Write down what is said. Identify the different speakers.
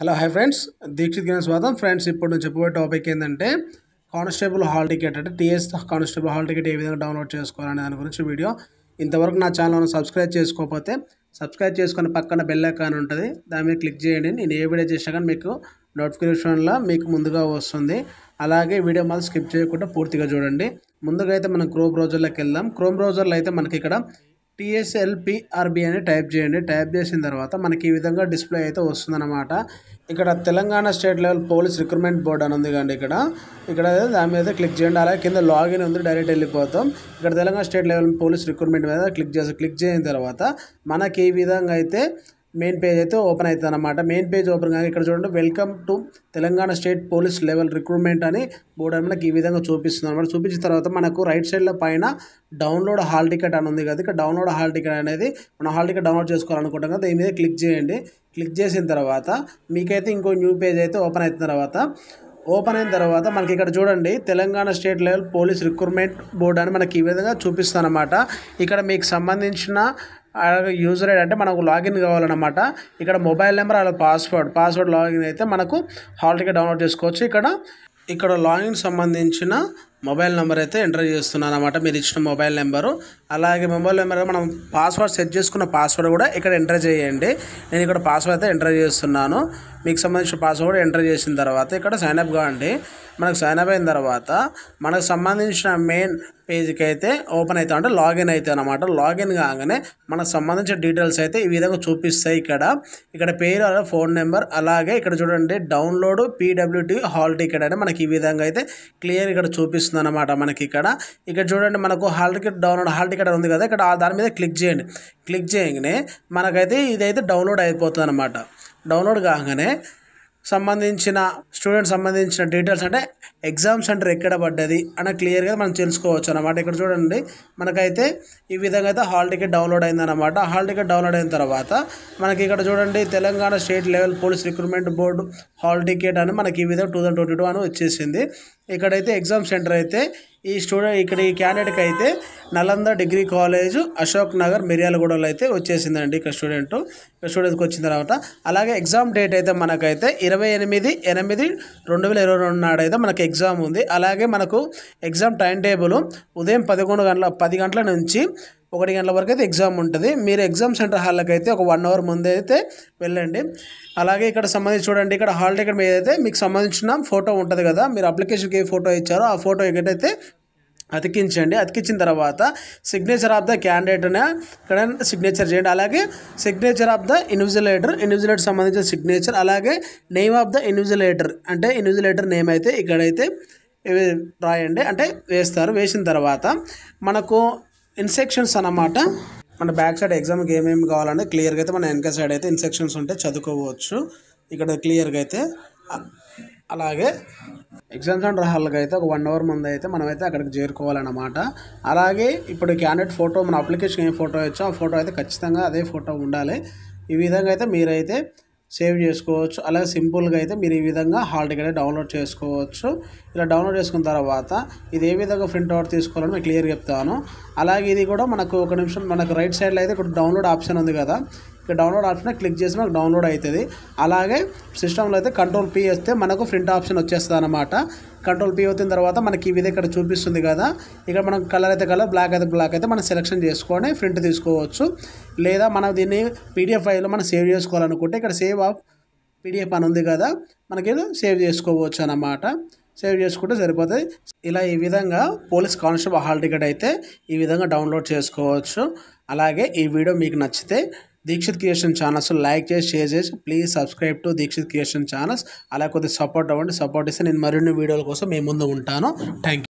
Speaker 1: hello hi friends Dixit గారి స్వాగతం friends ఇప్పుడు నేను చెప్పబోయే టాపిక్ ఏంటంటే కానిస్టేబుల్ హాల్ టికెట్ అంటే టీఎస్ కానిస్టేబుల్ హాల్ టికెట్ ఏ విధంగా డౌన్లోడ్ చేసుకోవాలనే దాని గురించి వీడియో ఇంతవరకు నా ఛానల్ను సబ్స్క్రైబ్ చేసుకోకపోతే సబ్స్క్రైబ్ చేసుకుని పక్కన బెల్ ఐకాన్ ఉంటుంది దాని మీద క్లిక్ చేయండి నేను ఏ వీడియో చేసినా కానీ మీకు నోటిఫికేషన్లో మీకు ముందుగా వస్తుంది అలాగే వీడియో మళ్ళీ స్కిప్ చేయకుండా పూర్తిగా చూడండి ముందుగా అయితే మనం క్రోమ్ బ్రౌజర్లోకి వెళ్దాం క్రోమ్ బ్రౌజర్లో అయితే మనకి ఇక్కడ టీఎస్ఎల్పిఆర్బి అని టైప్ చేయండి టైప్ చేసిన తర్వాత మనకి ఈ విధంగా డిస్ప్లే అయితే వస్తుందన్నమాట ఇక్కడ Telangana state level police recruitment board అని ఉంది కండి ఇక్కడ ఇక్కడ దాని మీద క్లిక్ చేయండి అలాగే కింద లాగిన్ ఉంది డైరెక్ట్ వెళ్ళిపోతాం ఇక్కడ Telangana state level police recruitment మీద క్లిక్ చేసి క్లిక్ చేసిన తర్వాత మనకి ఈ విధంగా అయితే మెయిన్ పేజ్ అయితే ఓపెన్ అవుతుంది అనమాట మెయిన్ పేజ్ ఓపెన్ కానీ ఇక్కడ చూడండి welcome to Telangana state police level recruitment అని బోర్డు మనకి ఈ విధంగా చూపిస్తుంది అనమాట చూపించిన తర్వాత మనకు రైట్ సైడ్లో పైన డౌన్లోడ్ హాల్ టికెట్ అని ఉంది కదా ఇక్కడ డౌన్లోడ్ హాల్ టికెట్ అనేది మనం హాల్ టికెట్ డౌన్లోడ్ చేసుకోవాలనుకుంటాం కదా దీని మీద క్లిక్ చేయండి క్లిక్ చేసిన తర్వాత మీకైతే ఇంకో న్యూ పేజ్ అయితే ఓపెన్ అయిన తర్వాత ఓపెన్ అయిన తర్వాత మనకి ఇక్కడ చూడండి Telangana state level police recruitment board అని మనకి ఈ విధంగా అనమాట ఇక్కడ మీకు సంబంధించిన యూజర్ ఐడి అంటే మనకు లాగిన్ కావాలన్నమాట ఇక్కడ మొబైల్ నెంబర్ అలా పాస్వర్డ్ పాస్వర్డ్ లాగిన్ అయితే మనకు హాల్ టికెట్ డౌన్లోడ్ చేసుకోవచ్చు ఇక్కడ ఇక్కడ లాగిన్ సంబంధించిన మొబైల్ నెంబర్ అయితే ఎంటర్ చేస్తున్నాను అనమాట మీరు ఇచ్చిన మొబైల్ నెంబరు అలాగే మొబైల్ నెంబర్ మనం పాస్వర్డ్ సెట్ చేసుకున్న పాస్వర్డ్ కూడా ఇక్కడ ఎంటర్ చేయండి నేను ఇక్కడ పాస్వర్డ్ అయితే ఎంటర్ చేస్తున్నాను మీకు సంబంధించిన పాస్వర్డ్ కూడా ఎంటర్ చేసిన తర్వాత ఇక్కడ సైన్అప్ కావండి మనకు సైన్అప్ అయిన తర్వాత మనకు సంబంధించిన మెయిన్ పేజీకి అయితే ఓపెన్ అవుతా అంటే లాగిన్ అవుతాయి అనమాట లాగిన్ కాగానే మనకు సంబంధించిన డీటెయిల్స్ అయితే ఈ విధంగా చూపిస్తాయి ఇక్కడ ఇక్కడ పేరు అలాగే ఫోన్ నెంబర్ అలాగే ఇక్కడ చూడండి డౌన్లోడ్ పీడబ్ల్యూటీ హాల్ టికెట్ అని మనకి ఈ విధంగా అయితే క్లియర్ ఇక్కడ చూపిస్తుంది అనమాట మనకి ఇక్కడ ఇక్కడ చూడండి మనకు hall ticket download hall ticket ఉంది కదా ఇక్కడ దాని మీద క్లిక్ చేయండి క్లిక్ చేయగానే మనకైతే ఇదైతే డౌన్లోడ్ అయిపోతుంది అనమాట డౌన్లోడ్ కాగానే సంబంధించిన స్టూడెంట్ సంబంధించిన డీటెయిల్స్ అంటే ఎగ్జామ్ సెంటర్ ఎక్కడ పడ్డది అని క్లియర్గా మనం తెలుసుకోవచ్చు అనమాట ఇక్కడ చూడండి మనకైతే ఈ విధంగా అయితే హాల్ టికెట్ డౌన్లోడ్ అయిందనమాట హాల్ టికెట్ డౌన్లోడ్ అయిన తర్వాత మనకి ఇక్కడ చూడండి Telangana state level police recruitment board hall ticket అని మనకి ఈ విధంగా టూ ట్వంటీ టూ అని వచ్చేసింది ఇక్కడైతే ఎగ్జామ్ సెంటర్ అయితే ఈ స్టూడెంట్ ఇక్కడ ఈ క్యాండిడేట్కి అయితే నలంద డిగ్రీ కాలేజ్ అశోక్ నగర్ మిర్యాలగూడలో అయితే వచ్చేసిందండి ఇక్కడ స్టూడెంట్ ఇక్కడ స్టూడెంట్కి వచ్చిన తర్వాత అలాగే ఎగ్జామ్ డేట్ అయితే మనకైతే ఇరవై ఎనిమిది ఎనిమిది రెండు వేల ఇరవై రెండు నాడు అయితే మనకు ఎగ్జామ్ ఉంది అలాగే మనకు ఎగ్జామ్ టైం టేబుల్ ఉదయం పదకొండు గంటల పది గంటల నుంచి ఒకటి గంటల వరకు అయితే ఎగ్జామ్ ఉంటుంది మీరు ఎగ్జామ్ సెంటర్ హాల్లోకి అయితే ఒక వన్ అవర్ ముందు అయితే వెళ్ళండి అలాగే ఇక్కడ సంబంధించి చూడండి ఇక్కడ హాల్ టికెట్ మీద అయితే మీకు సంబంధించిన ఫోటో ఉంటుంది కదా మీరు అప్లికేషన్కి ఏ ఫోటో ఇచ్చారో ఆ ఫోటో ఎక్కడైతే అతికించండి అతికించిన తర్వాత సిగ్నేచర్ ఆఫ్ ద క్యాండిడేట్ని ఇక్కడ సిగ్నేచర్ చేయండి అలాగే signature of the invigilator invigilator సంబంధించిన సిగ్నేచర్ అలాగే నేమ్ ఆఫ్ ద ఇన్విజిలేటర్ అంటే ఇన్విజిలేటర్ నేమ్ అయితే ఇక్కడైతే రాయండి అంటే వేస్తారు వేసిన తర్వాత మనకు ఇన్సెక్షన్స్ అన్నమాట మన బ్యాక్ సైడ్ ఎగ్జామ్కి ఏమేమి కావాలంటే క్లియర్గా అయితే మన వెనక సైడ్ అయితే ఇన్సెక్షన్స్ ఉంటే చదువుకోవచ్చు ఇక్కడ క్లియర్గా అయితే అలాగే ఎగ్జామ్ సెంటర్ హాల్కి అయితే ఒక వన్ అవర్ ముందు అయితే మనమైతే అక్కడికి చేరుకోవాలన్నమాట అలాగే ఇప్పుడు క్యాండిడేట్ ఫోటో మన అప్లికేషన్ ఏ ఫోటో వచ్చో ఆ ఫోటో అయితే ఖచ్చితంగా అదే ఫోటో ఉండాలి ఈ విధంగా అయితే మీరైతే సేవ్ చేసుకోవచ్చు అలాగే సింపుల్గా అయితే మీరు ఈ విధంగా హాల్ టికెట్ డౌన్లోడ్ చేసుకోవచ్చు ఇలా డౌన్లోడ్ చేసుకున్న తర్వాత ఇది ఏ విధంగా ప్రింట్ అవుట్ తీసుకోవాలని మీకు క్లియర్ చెప్తాను అలాగే ఇది కూడా మనకు ఒక నిమిషం మనకు రైట్ సైడ్లో అయితే ఇప్పుడు డౌన్లోడ్ ఆప్షన్ ఉంది కదా ఇక్కడ డౌన్లోడ్ ఆప్షన్ క్లిక్ చేసి మనకు డౌన్లోడ్ అవుతుంది అలాగే సిస్టంలో అయితే కంట్రోల్ పీ వస్తే మనకు ప్రింట్ ఆప్షన్ వచ్చేస్తుంది అనమాట కంట్రోల్ పీ అవుతున్న తర్వాత మనకి ఇది ఇక్కడ చూపిస్తుంది కదా ఇక్కడ మనం కలర్ అయితే కలర్ బ్లాక్ అయితే బ్లాక్ అయితే మనం సెలెక్షన్ చేసుకొని ప్రింట్ తీసుకోవచ్చు లేదా మనం దీన్ని పీడిఎఫ్ ఫైల్లో మనం సేవ్ చేసుకోవాలనుకుంటే ఇక్కడ సేవ్ ఆఫ్ పీడిఎఫ్ అని ఉంది కదా మనకి సేవ్ చేసుకోవచ్చు అనమాట సేవ్ చేసుకుంటే సరిపోతుంది ఇలా ఈ విధంగా పోలీస్ కానిస్టేబుల్ హాల్ టికెట్ అయితే ఈ విధంగా డౌన్లోడ్ చేసుకోవచ్చు అలాగే ఈ వీడియో మీకు నచ్చితే దీక్షిత్ క్రియేషన్ ఛానల్స్ లైక్ చేసి షేర్ చేసి please subscribe to Dikshit creation channels అలా కొద్దిగా సపోర్ట్ అవ్వండి సపోర్ట్ ఇస్తే నేను మరిన్ని వీడియోల కోసం మీ ముందు ఉంటాను థ్యాంక్